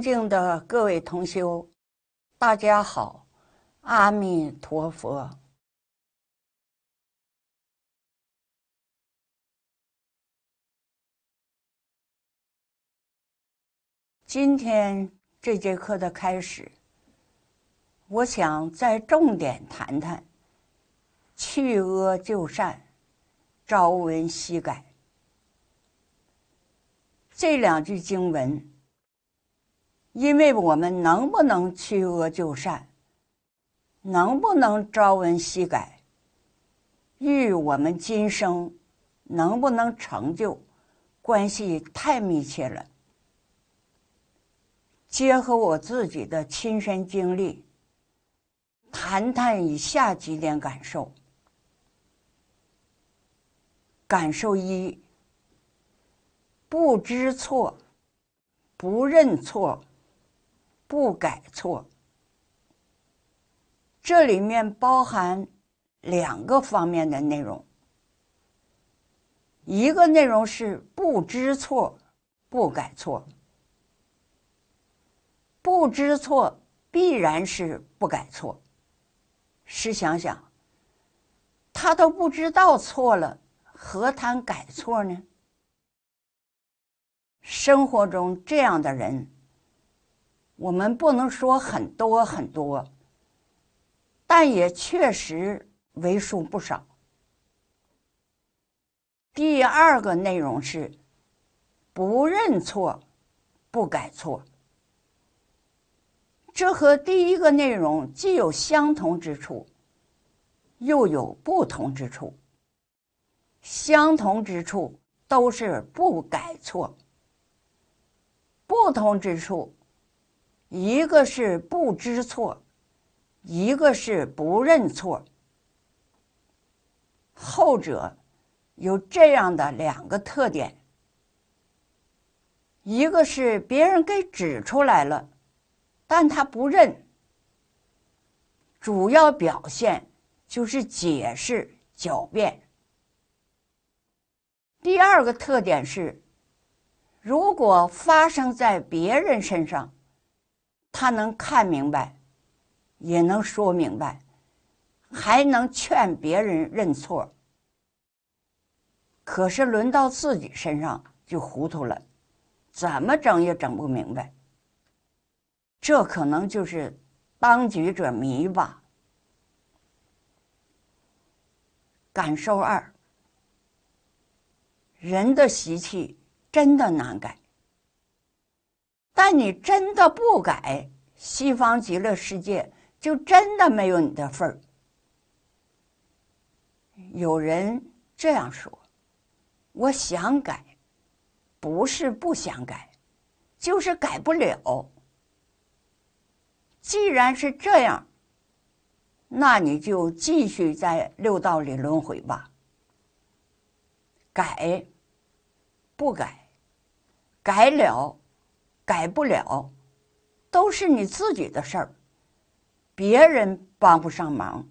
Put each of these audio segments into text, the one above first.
敬的各位同修，大家好，阿弥陀佛。今天这节课的开始，我想再重点谈谈“去恶就善，朝闻夕改”这两句经文。因为我们能不能去恶就善，能不能朝闻夕改，与我们今生能不能成就关系太密切了。结合我自己的亲身经历，谈谈以下几点感受：感受一，不知错，不认错。不改错，这里面包含两个方面的内容。一个内容是不知错不改错，不知错必然是不改错。试想想，他都不知道错了，何谈改错呢？生活中这样的人。我们不能说很多很多，但也确实为数不少。第二个内容是不认错、不改错。这和第一个内容既有相同之处，又有不同之处。相同之处都是不改错，不同之处。一个是不知错，一个是不认错。后者有这样的两个特点：一个是别人给指出来了，但他不认；主要表现就是解释、狡辩。第二个特点是，如果发生在别人身上。他能看明白，也能说明白，还能劝别人认错。可是轮到自己身上就糊涂了，怎么整也整不明白。这可能就是当局者迷吧。感受二：人的习气真的难改。但你真的不改，西方极乐世界就真的没有你的份儿。有人这样说：“我想改，不是不想改，就是改不了。既然是这样，那你就继续在六道里轮回吧。改，不改，改了。”改不了，都是你自己的事儿，别人帮不上忙。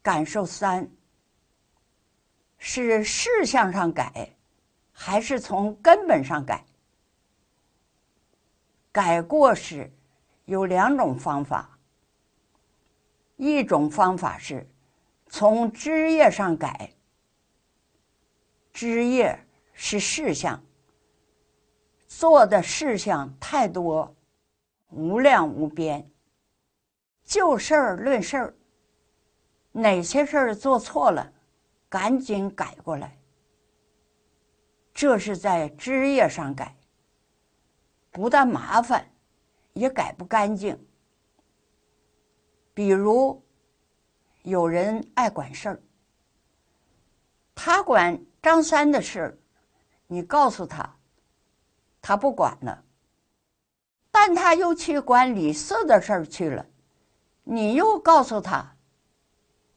感受三，是事项上改，还是从根本上改？改过失有两种方法，一种方法是从枝叶上改，枝叶是事项。做的事项太多，无量无边。就事儿论事儿，哪些事儿做错了，赶紧改过来。这是在枝叶上改，不但麻烦，也改不干净。比如，有人爱管事儿，他管张三的事儿，你告诉他。他不管了，但他又去管李四的事儿去了。你又告诉他，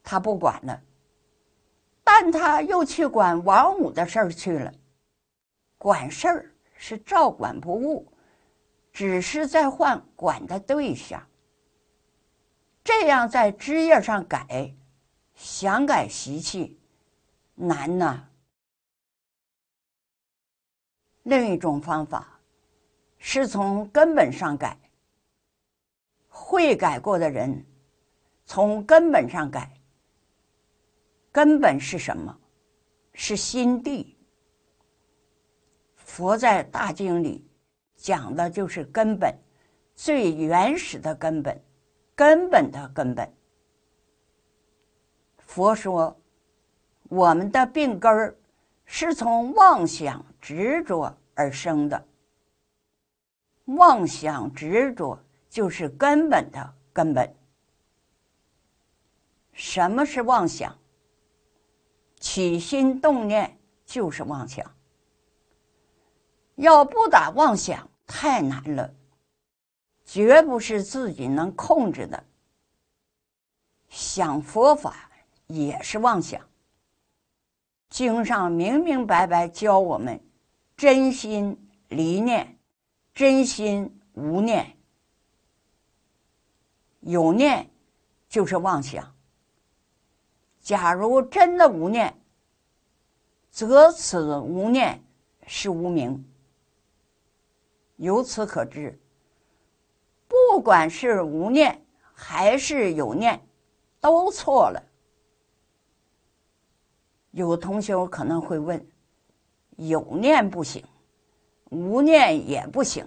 他不管了，但他又去管王五的事儿去了。管事儿是照管不误，只是在换管的对象。这样在枝叶上改，想改习气难呐。另一种方法是从根本上改，会改过的人从根本上改。根本是什么？是心地。佛在大经里讲的就是根本，最原始的根本，根本的根本。佛说我们的病根儿。是从妄想执着而生的，妄想执着就是根本的根本。什么是妄想？起心动念就是妄想。要不打妄想太难了，绝不是自己能控制的。想佛法也是妄想。经上明明白白教我们：真心离念，真心无念。有念就是妄想。假如真的无念，则此无念是无明。由此可知，不管是无念还是有念，都错了。有同学可能会问：“有念不行，无念也不行，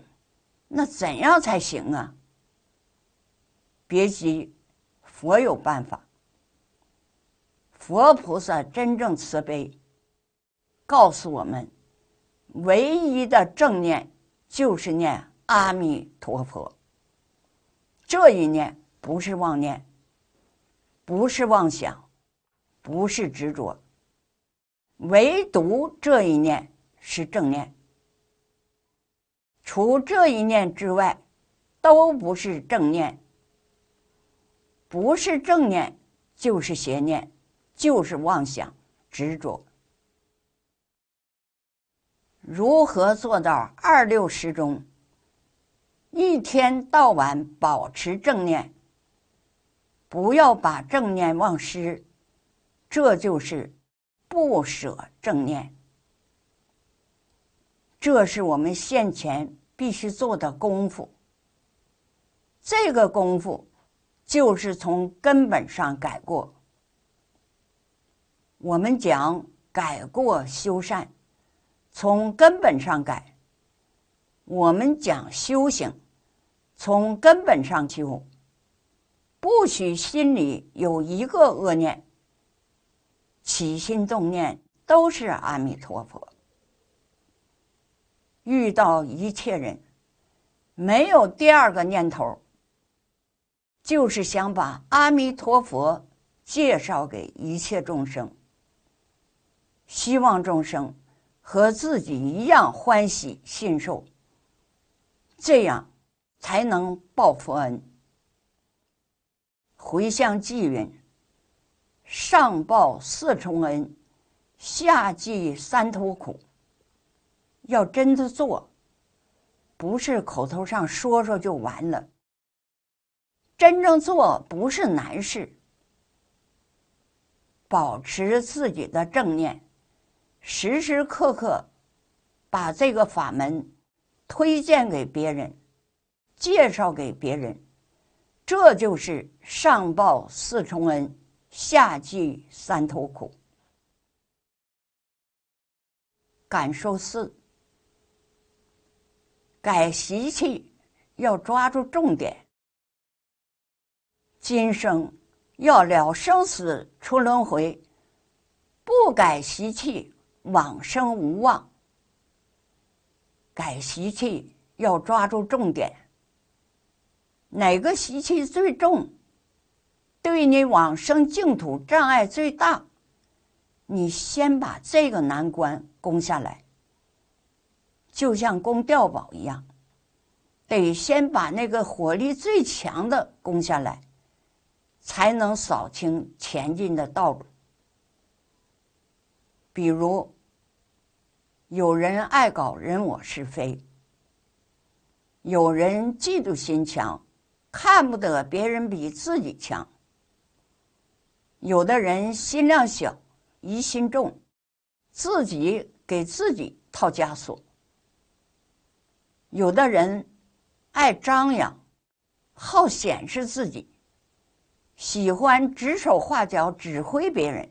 那怎样才行啊？”别急，佛有办法。佛菩萨真正慈悲，告诉我们，唯一的正念就是念阿弥陀佛。这一念不是妄念，不是妄想，不是执着。唯独这一念是正念，除这一念之外，都不是正念。不是正念就是邪念，就是妄想执着。如何做到二六时中，一天到晚保持正念？不要把正念忘失，这就是。不舍正念，这是我们现前必须做的功夫。这个功夫就是从根本上改过。我们讲改过修善，从根本上改；我们讲修行，从根本上修。不许心里有一个恶念。起心动念都是阿弥陀佛。遇到一切人，没有第二个念头，就是想把阿弥陀佛介绍给一切众生，希望众生和自己一样欢喜信受，这样才能报佛恩，回向寄云。上报四重恩，下济三途苦。要真的做，不是口头上说说就完了。真正做不是难事，保持自己的正念，时时刻刻把这个法门推荐给别人，介绍给别人，这就是上报四重恩。下季三头苦。感受四。改习气要抓住重点。今生要了生死出轮回，不改习气往生无望。改习气要抓住重点。哪个习气最重？对你往生净土障碍最大，你先把这个难关攻下来，就像攻碉堡一样，得先把那个火力最强的攻下来，才能扫清前进的道路。比如，有人爱搞人我是非，有人嫉妒心强，看不得别人比自己强。有的人心量小，疑心重，自己给自己套枷锁；有的人爱张扬，好显示自己，喜欢指手画脚指挥别人；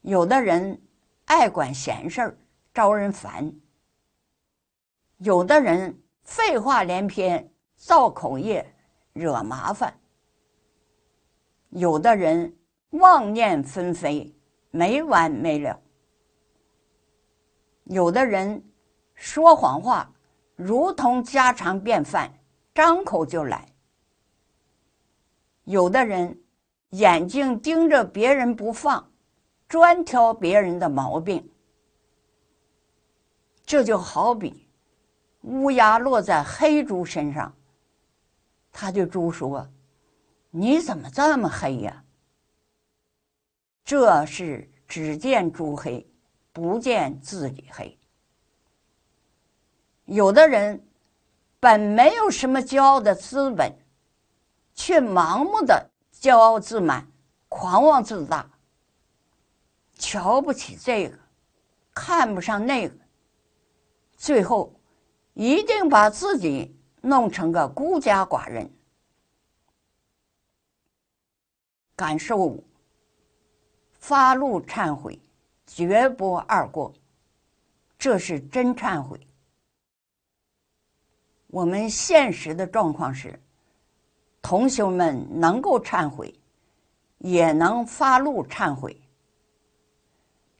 有的人爱管闲事儿，招人烦；有的人废话连篇，造口业，惹麻烦。有的人妄念纷飞，没完没了；有的人说谎话如同家常便饭，张口就来；有的人眼睛盯着别人不放，专挑别人的毛病。这就好比乌鸦落在黑猪身上，他对猪说。你怎么这么黑呀？这是只见猪黑，不见自己黑。有的人本没有什么骄傲的资本，却盲目的骄傲自满、狂妄自大，瞧不起这个，看不上那个，最后一定把自己弄成个孤家寡人。感受发怒忏悔，绝不二过，这是真忏悔。我们现实的状况是，同学们能够忏悔，也能发怒忏悔。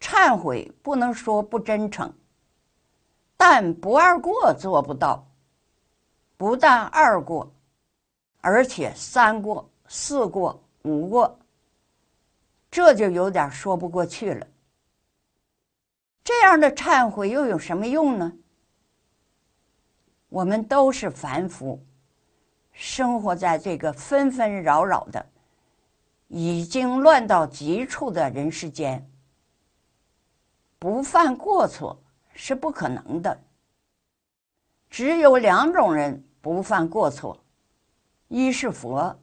忏悔不能说不真诚，但不二过做不到，不但二过，而且三过、四过。不过，这就有点说不过去了。这样的忏悔又有什么用呢？我们都是凡夫，生活在这个纷纷扰扰的、已经乱到极处的人世间，不犯过错是不可能的。只有两种人不犯过错：一是佛。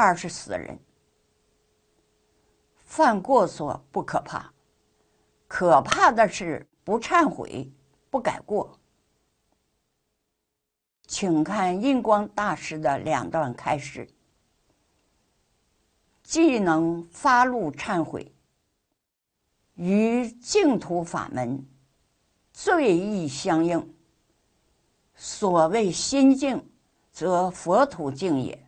二十死人犯过错不可怕，可怕的是不忏悔、不改过。请看印光大师的两段开示，既能发露忏悔，与净土法门最易相应。所谓心净，则佛土净也。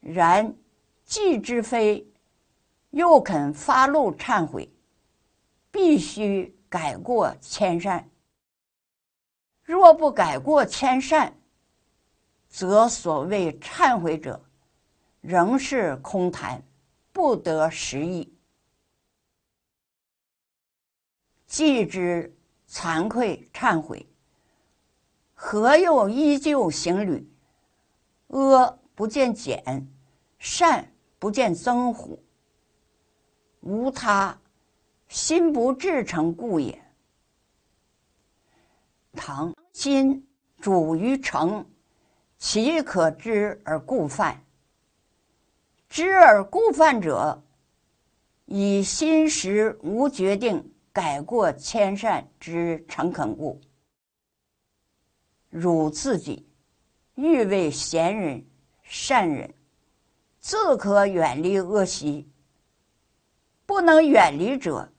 然既知非，又肯发怒忏悔，必须改过迁善。若不改过迁善，则所谓忏悔者，仍是空谈，不得实意。既知惭愧忏悔，何又依旧行旅？阿。不见减善，不见增乎？无他，心不至诚故也。唐今主于诚，岂可知而故犯？知而故犯者，以心实无决定改过迁善之诚恳故。汝自己欲为贤人。善人，自可远离恶习。不能远离者，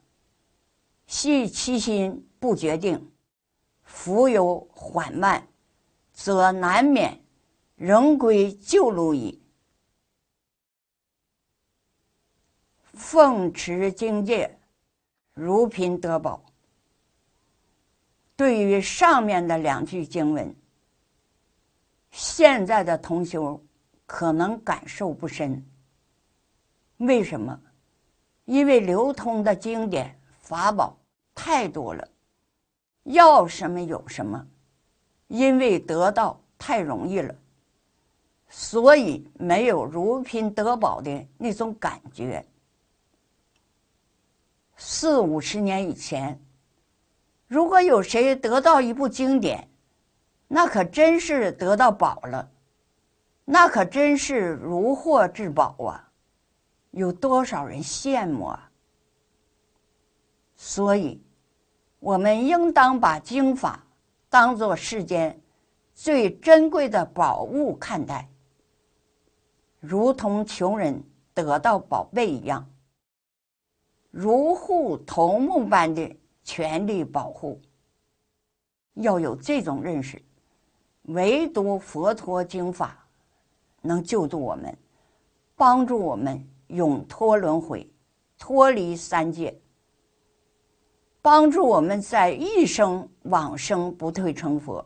系其心不决定，浮游缓慢，则难免仍归旧路矣。奉持经界，如贫得宝。对于上面的两句经文，现在的同修。可能感受不深，为什么？因为流通的经典法宝太多了，要什么有什么，因为得到太容易了，所以没有如贫得宝的那种感觉。四五十年以前，如果有谁得到一部经典，那可真是得到宝了。那可真是如获至宝啊！有多少人羡慕啊！所以，我们应当把经法当做世间最珍贵的宝物看待，如同穷人得到宝贝一样，如护头目般的全力保护。要有这种认识，唯独佛陀经法。能救助我们，帮助我们永脱轮回，脱离三界，帮助我们在一生往生不退成佛。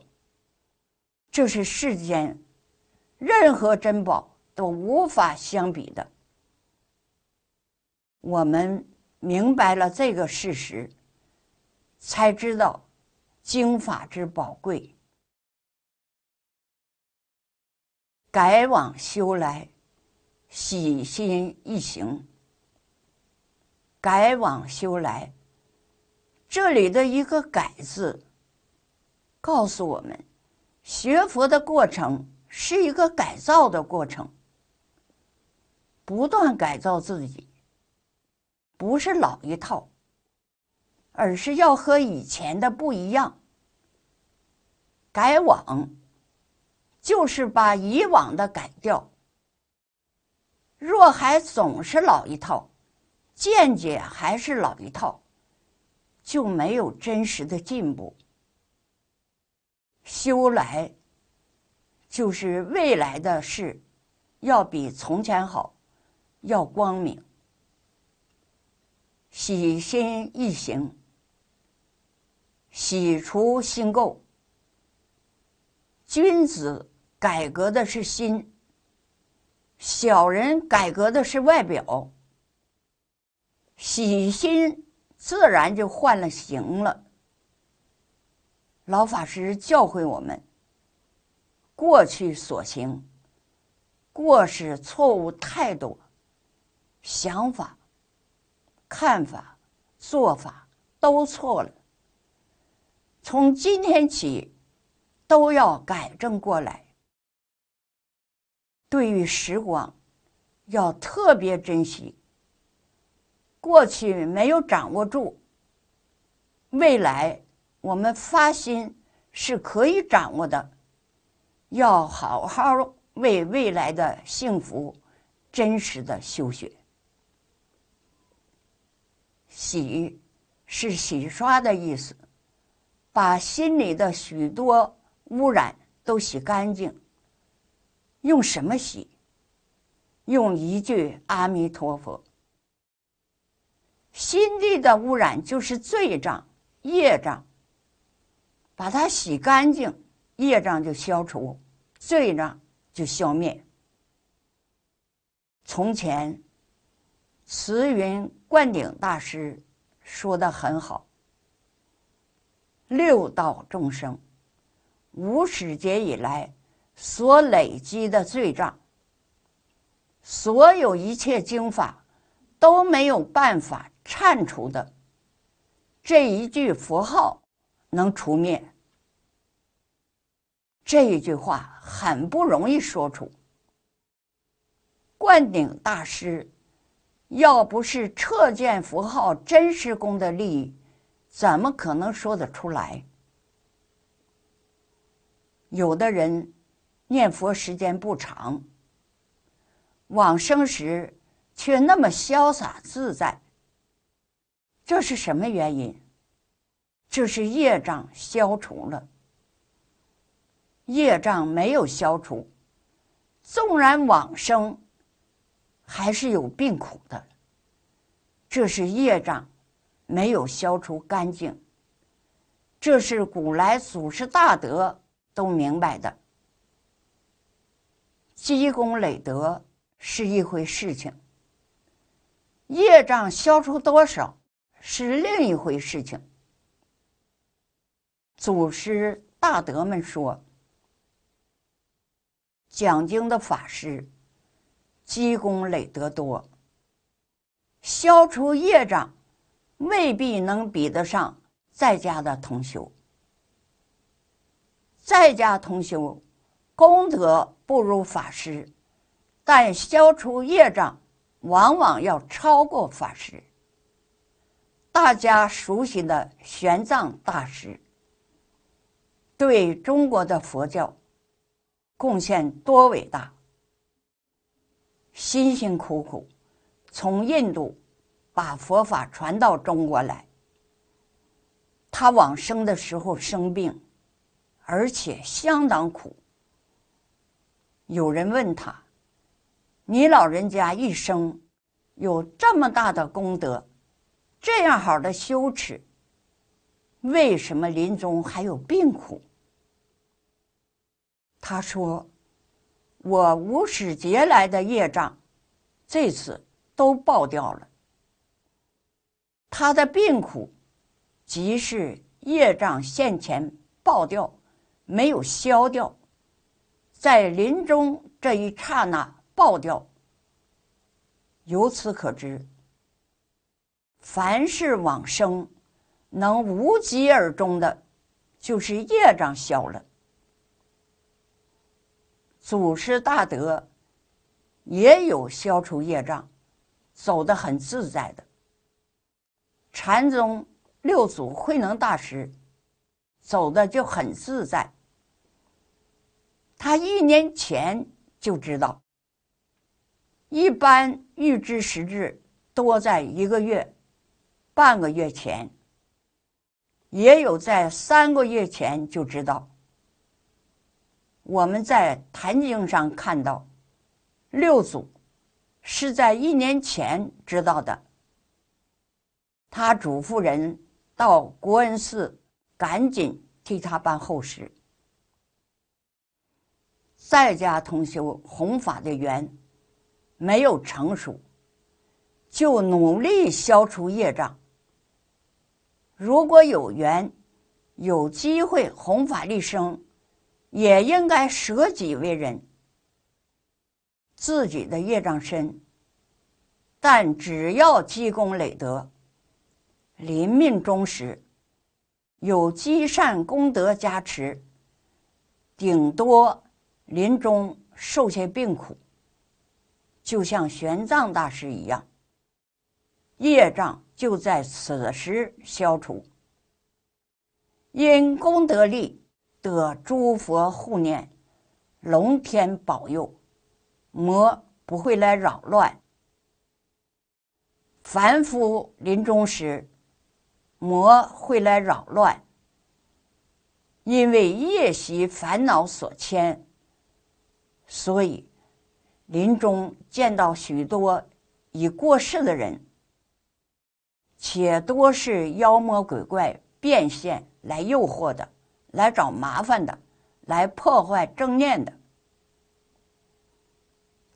这是世间任何珍宝都无法相比的。我们明白了这个事实，才知道经法之宝贵。改往修来，洗心一行。改往修来，这里的一个“改”字，告诉我们，学佛的过程是一个改造的过程，不断改造自己，不是老一套，而是要和以前的不一样。改往。就是把以往的改掉。若还总是老一套，见解还是老一套，就没有真实的进步。修来就是未来的事，要比从前好，要光明。洗心易行，洗除心垢，君子。改革的是心，小人改革的是外表。洗心自然就换了形了。老法师教诲我们：过去所行、过失、错误太多，想法、看法、做法都错了。从今天起，都要改正过来。对于时光，要特别珍惜。过去没有掌握住，未来我们发心是可以掌握的。要好好为未来的幸福，真实的修学。洗是洗刷的意思，把心里的许多污染都洗干净。用什么洗？用一句阿弥陀佛。心地的污染就是罪障、业障，把它洗干净，业障就消除，罪障就消灭。从前慈云灌顶大师说的很好：六道众生，五始劫以来。所累积的罪障，所有一切经法都没有办法忏除的，这一句佛号能除灭。这一句话很不容易说出。灌顶大师要不是彻见佛号真实功德利益，怎么可能说得出来？有的人。念佛时间不长，往生时却那么潇洒自在，这是什么原因？这是业障消除了，业障没有消除，纵然往生，还是有病苦的。这是业障没有消除干净，这是古来祖师大德都明白的。积功累德是一回事情，业障消除多少是另一回事情。祖师大德们说，讲经的法师积功累德多，消除业障未必能比得上在家的同修，在家同修功德。不如法师，但消除业障往往要超过法师。大家熟悉的玄奘大师，对中国的佛教贡献多伟大。辛辛苦苦从印度把佛法传到中国来，他往生的时候生病，而且相当苦。有人问他：“你老人家一生有这么大的功德，这样好的羞耻，为什么临终还有病苦？”他说：“我无始劫来的业障，这次都爆掉了。他的病苦，即是业障现前爆掉，没有消掉。”在临终这一刹那爆掉。由此可知，凡是往生能无疾而终的，就是业障消了。祖师大德也有消除业障，走的很自在的。禅宗六祖慧能大师走的就很自在。他一年前就知道，一般预知时至多在一个月、半个月前，也有在三个月前就知道。我们在《坛经》上看到，六祖是在一年前知道的，他嘱咐人到国恩寺赶紧替他办后事。在家同修弘法的缘没有成熟，就努力消除业障。如果有缘，有机会弘法利生，也应该舍己为人。自己的业障深，但只要积功累德，临命终时有积善功德加持，顶多。临终受些病苦，就像玄奘大师一样，业障就在此时消除。因功德力得诸佛护念，龙天保佑，魔不会来扰乱。凡夫临终时，魔会来扰乱，因为夜袭烦恼所牵。所以，临终见到许多已过世的人，且多是妖魔鬼怪变现来诱惑的，来找麻烦的，来破坏正念的。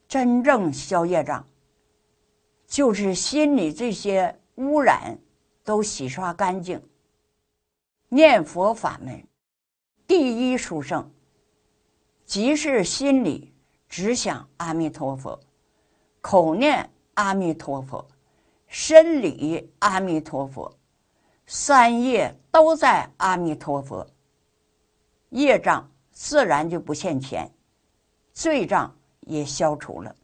真正消业障，就是心里这些污染都洗刷干净。念佛法门，第一殊胜。即是心里只想阿弥陀佛，口念阿弥陀佛，身理阿弥陀佛，三业都在阿弥陀佛，业障自然就不现前，罪障也消除了。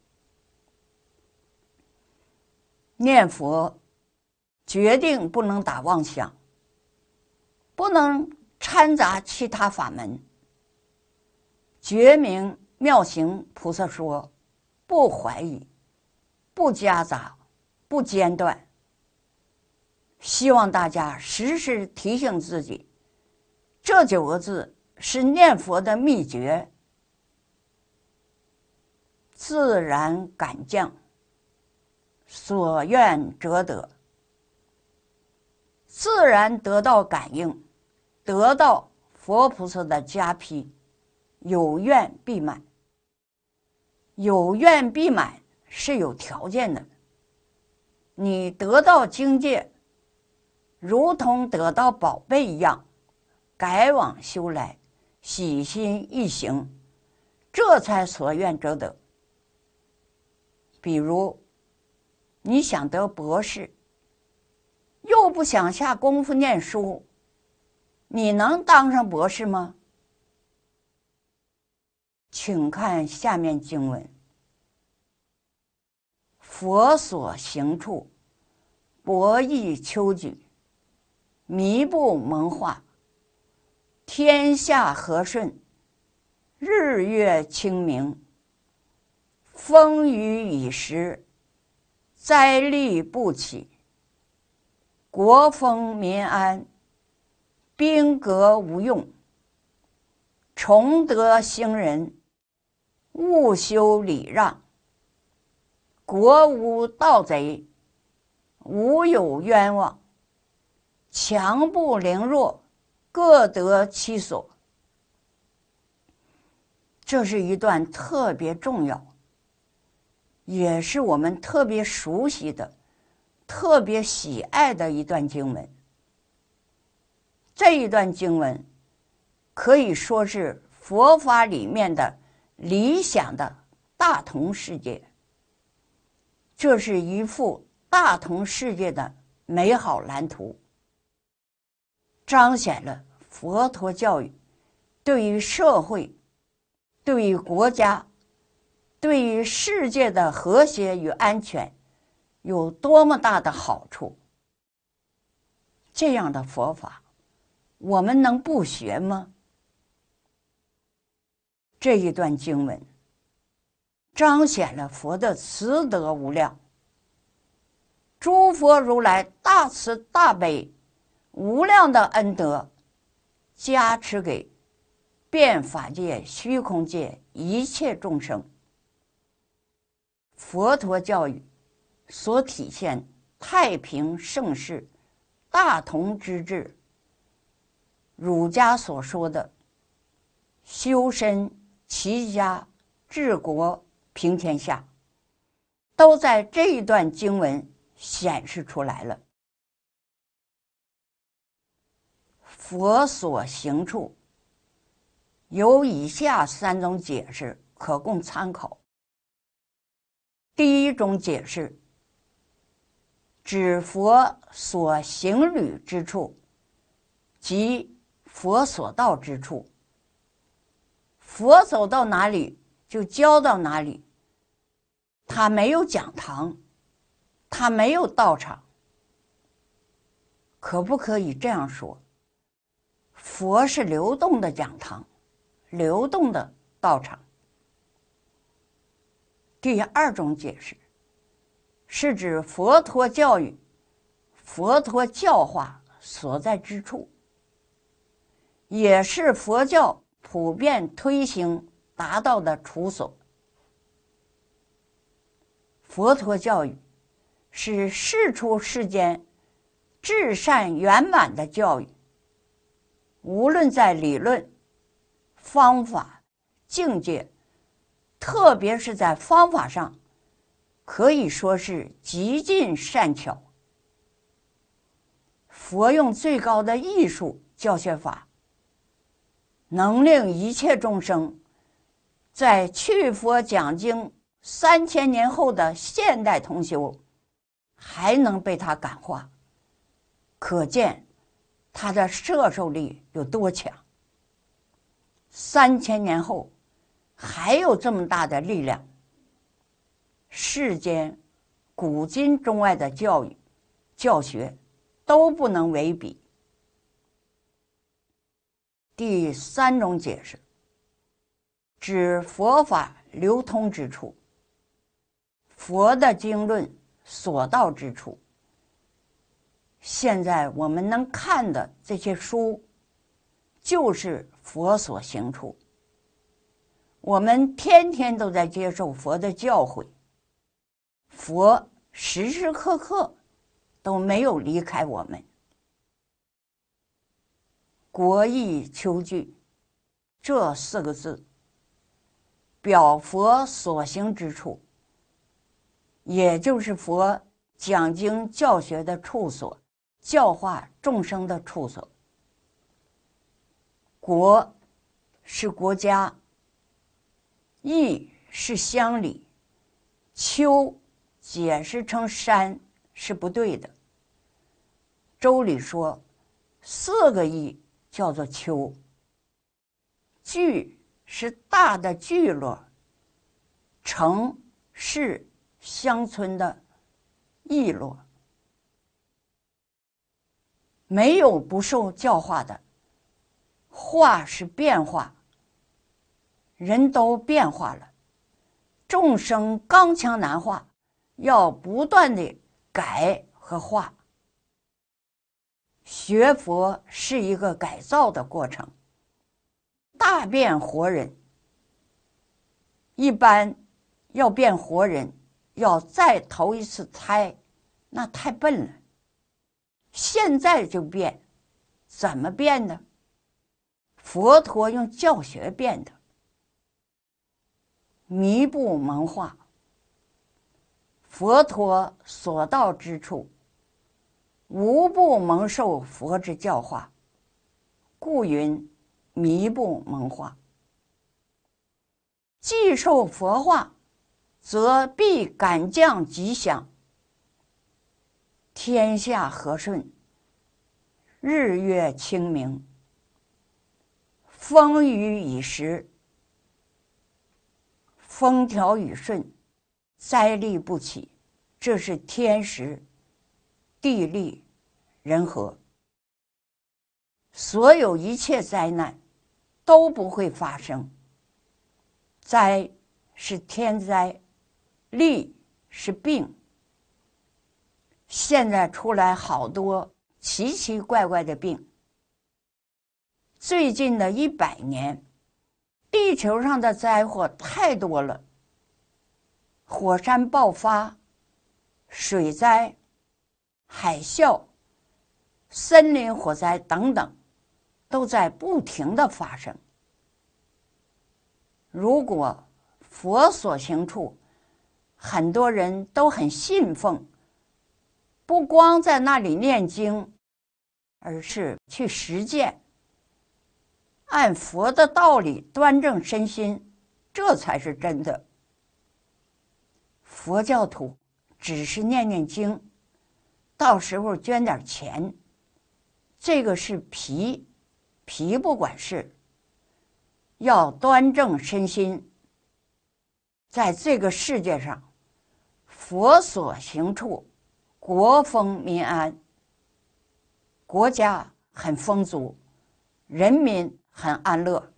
念佛决定不能打妄想，不能掺杂其他法门。觉名妙行菩萨说：“不怀疑，不夹杂，不间断。”希望大家时时提醒自己，这九个字是念佛的秘诀，自然感降，所愿辄得，自然得到感应，得到佛菩萨的加批。有愿必满，有愿必满是有条件的。你得到境界，如同得到宝贝一样，改往修来，喜心一行，这才所愿者得。比如，你想得博士，又不想下功夫念书，你能当上博士吗？请看下面经文：佛所行处，博弈秋举，弥布蒙化，天下和顺，日月清明，风雨已时，灾厉不起，国风民安，兵革无用，崇德兴仁。勿修礼让，国无盗贼，无有冤枉，强不凌弱，各得其所。这是一段特别重要，也是我们特别熟悉的、特别喜爱的一段经文。这一段经文可以说是佛法里面的。理想的“大同世界”，这是一幅大同世界的美好蓝图，彰显了佛陀教育对于社会、对于国家、对于世界的和谐与安全有多么大的好处。这样的佛法，我们能不学吗？这一段经文彰显了佛的慈德无量，诸佛如来大慈大悲、无量的恩德加持给变法界、虚空界一切众生。佛陀教育所体现太平盛世、大同之治。儒家所说的修身。齐家、治国、平天下，都在这一段经文显示出来了。佛所行处，有以下三种解释可供参考。第一种解释，指佛所行旅之处，即佛所到之处。佛走到哪里就教到哪里。他没有讲堂，他没有道场。可不可以这样说？佛是流动的讲堂，流动的道场。第二种解释是指佛陀教育、佛陀教化所在之处，也是佛教。普遍推行达到的处所，佛陀教育是世出世间至善圆满的教育。无论在理论、方法、境界，特别是在方法上，可以说是极尽善巧。佛用最高的艺术教学法。能令一切众生，在去佛讲经三千年后的现代同修，还能被他感化，可见他的摄受力有多强。三千年后还有这么大的力量，世间古今中外的教育教学都不能为比。第三种解释，指佛法流通之处，佛的经论所到之处。现在我们能看的这些书，就是佛所行处。我们天天都在接受佛的教诲，佛时时刻刻都没有离开我们。国义丘聚，这四个字，表佛所行之处，也就是佛讲经教学的处所，教化众生的处所。国是国家，义是乡里，丘解释成山是不对的。周礼说，四个义叫做“丘”，聚是大的聚落，城是乡村的易落，没有不受教化的。化是变化，人都变化了，众生刚强难化，要不断的改和化。学佛是一个改造的过程，大变活人。一般要变活人，要再投一次胎，那太笨了。现在就变，怎么变呢？佛陀用教学变的，迷补蒙化。佛陀所到之处。无不蒙受佛之教化，故云迷不蒙化。既受佛化，则必感降吉祥，天下和顺，日月清明，风雨已时，风调雨顺，灾厉不起，这是天时。地利人和，所有一切灾难都不会发生。灾是天灾，利是病。现在出来好多奇奇怪怪的病。最近的一百年，地球上的灾祸太多了：火山爆发、水灾。海啸、森林火灾等等，都在不停的发生。如果佛所行处，很多人都很信奉，不光在那里念经，而是去实践，按佛的道理端正身心，这才是真的。佛教徒只是念念经。到时候捐点钱，这个是脾，脾不管事。要端正身心，在这个世界上，佛所行处，国风民安，国家很丰足，人民很安乐，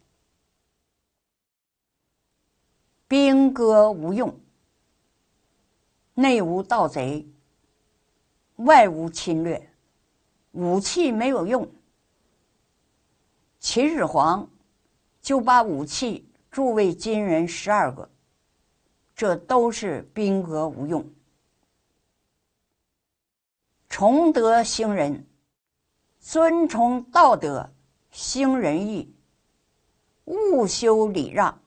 兵戈无用，内无盗贼。外无侵略，武器没有用。秦始皇就把武器铸为金人十二个，这都是兵革无用。崇德兴仁，尊崇道德，兴仁义，务修礼让，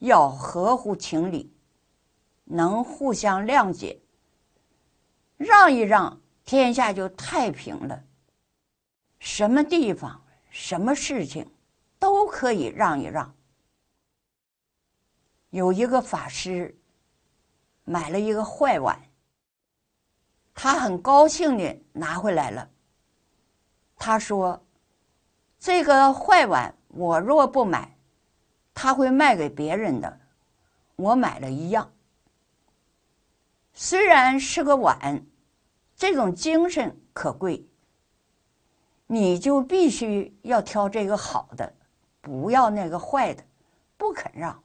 要合乎情理，能互相谅解。让一让，天下就太平了。什么地方、什么事情，都可以让一让。有一个法师买了一个坏碗，他很高兴的拿回来了。他说：“这个坏碗我若不买，他会卖给别人的。我买了一样。”虽然是个碗，这种精神可贵。你就必须要挑这个好的，不要那个坏的，不肯让。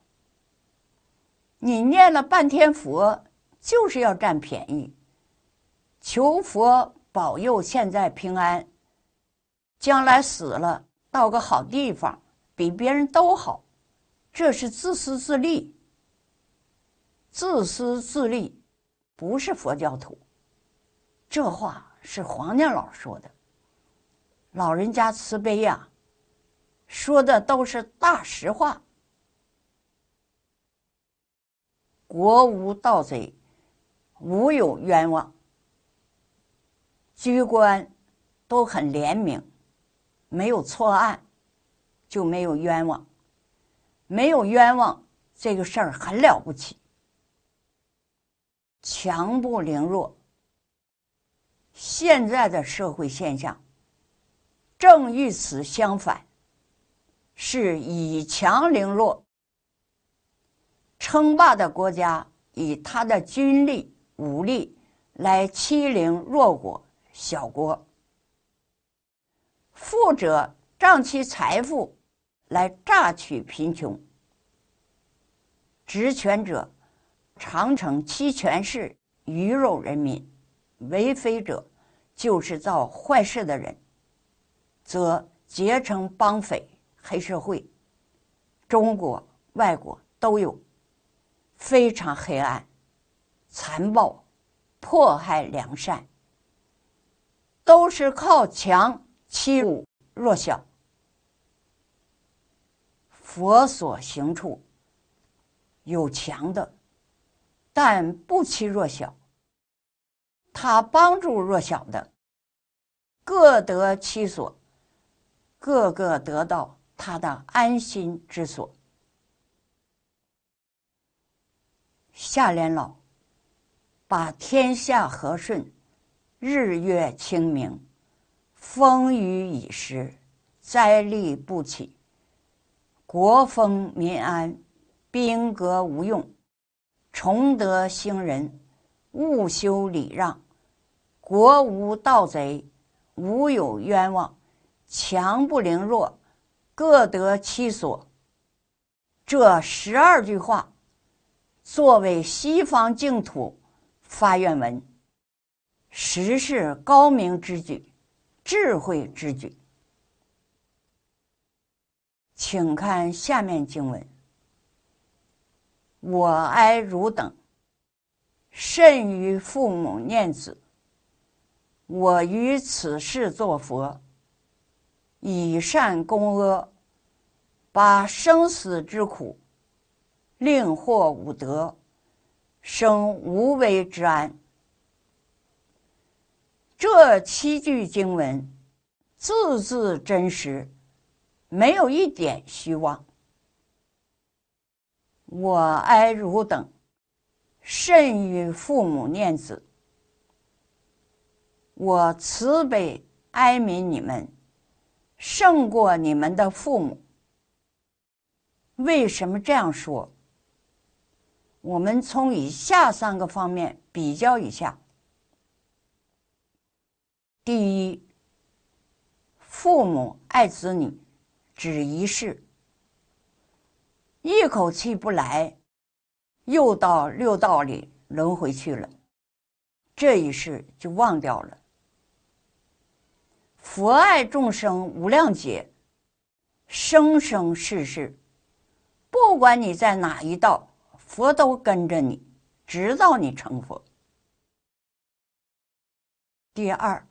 你念了半天佛，就是要占便宜，求佛保佑现在平安，将来死了到个好地方，比别人都好，这是自私自利，自私自利。不是佛教徒，这话是黄念老说的。老人家慈悲呀，说的都是大实话。国无盗贼，无有冤枉，居官都很廉明，没有错案，就没有冤枉。没有冤枉这个事儿很了不起。强不凌弱，现在的社会现象正与此相反，是以强凌弱，称霸的国家以他的军力、武力来欺凌弱国、小国；富者仗其财富来榨取贫穷；职权者。长城欺权是鱼肉人民；为非者就是造坏事的人，则结成帮匪、黑社会。中国、外国都有，非常黑暗、残暴、迫害良善，都是靠强欺辱弱小。佛所行处，有强的。但不欺弱小，他帮助弱小的，各得其所，个个得到他的安心之所。下联老，把天下和顺，日月清明，风雨已时，灾厉不起，国风民安，兵革无用。崇德兴仁，务修礼让，国无盗贼，无有冤枉，强不凌弱，各得其所。这十二句话作为西方净土发愿文，实是高明之举，智慧之举。请看下面经文。我哀汝等，甚于父母念子。我于此世作佛，以善功阿，把生死之苦，令获五德，生无为之安。这七句经文，字字真实，没有一点虚妄。我哀汝等，甚于父母念子。我慈悲哀悯你们，胜过你们的父母。为什么这样说？我们从以下三个方面比较一下。第一，父母爱子女，只一世。一口气不来，又到六道里轮回去了。这一世就忘掉了。佛爱众生无量劫，生生世世，不管你在哪一道，佛都跟着你，直到你成佛。第二，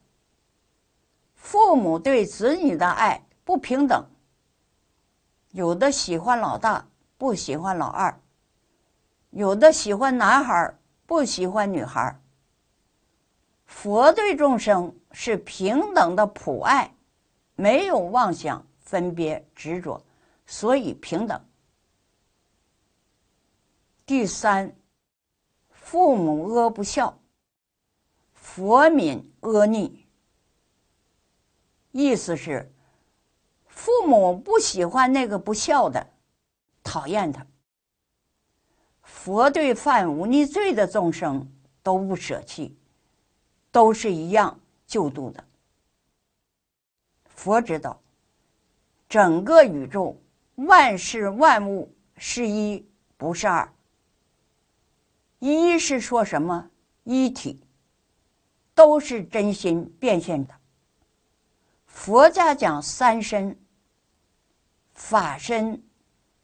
父母对子女的爱不平等，有的喜欢老大。不喜欢老二，有的喜欢男孩不喜欢女孩佛对众生是平等的普爱，没有妄想分别执着，所以平等。第三，父母阿不孝，佛悯阿逆，意思是父母不喜欢那个不孝的。讨厌他。佛对犯忤逆罪的众生都不舍弃，都是一样救度的。佛知道，整个宇宙万事万物是一，不是二。一是说什么一体，都是真心变现的。佛家讲三身，法身。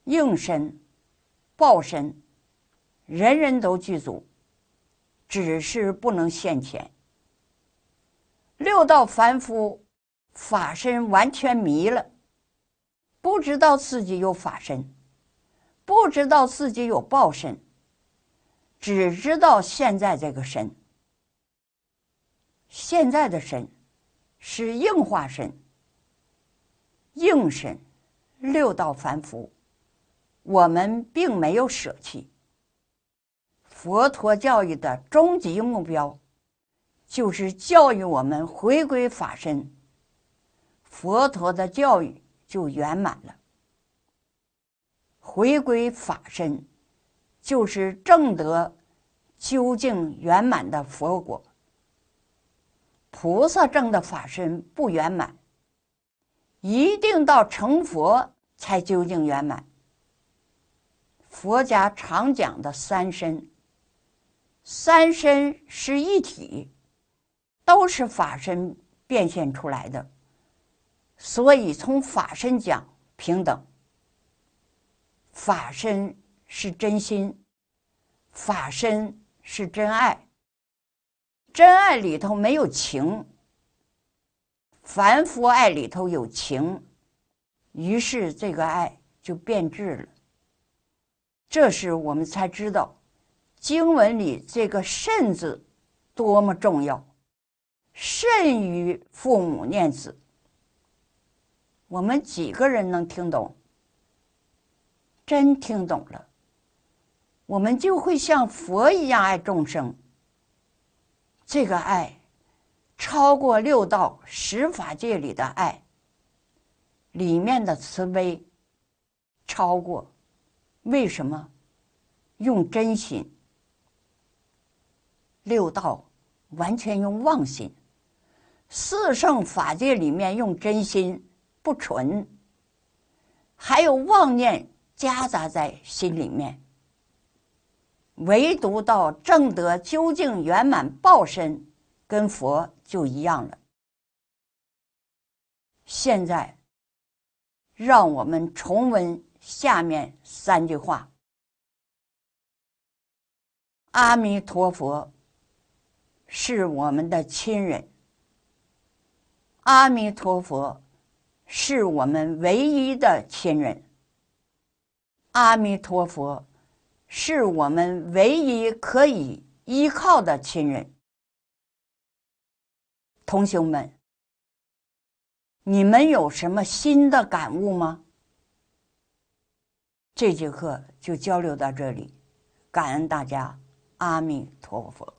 应身、报身，人人都具足，只是不能现前。六道凡夫法身完全迷了，不知道自己有法身，不知道自己有报身，只知道现在这个身。现在的身是硬化身、硬身，六道凡夫。我们并没有舍弃佛陀教育的终极目标，就是教育我们回归法身。佛陀的教育就圆满了。回归法身，就是正得究竟圆满的佛果。菩萨证的法身不圆满，一定到成佛才究竟圆满。佛家常讲的三身，三身是一体，都是法身变现出来的。所以从法身讲平等，法身是真心，法身是真爱，真爱里头没有情，凡夫爱里头有情，于是这个爱就变质了。这时我们才知道，经文里这个“甚”字多么重要，甚于父母念子。我们几个人能听懂？真听懂了，我们就会像佛一样爱众生。这个爱超过六道十法界里的爱，里面的慈悲超过。为什么用真心六道完全用妄心？四圣法界里面用真心不纯，还有妄念夹杂在心里面。唯独到正德究竟圆满报身，跟佛就一样了。现在让我们重温。下面三句话：“阿弥陀佛是我们的亲人，阿弥陀佛是我们唯一的亲人，阿弥陀佛是我们唯一可以依靠的亲人。”同学们，你们有什么新的感悟吗？这节课就交流到这里，感恩大家，阿弥陀佛。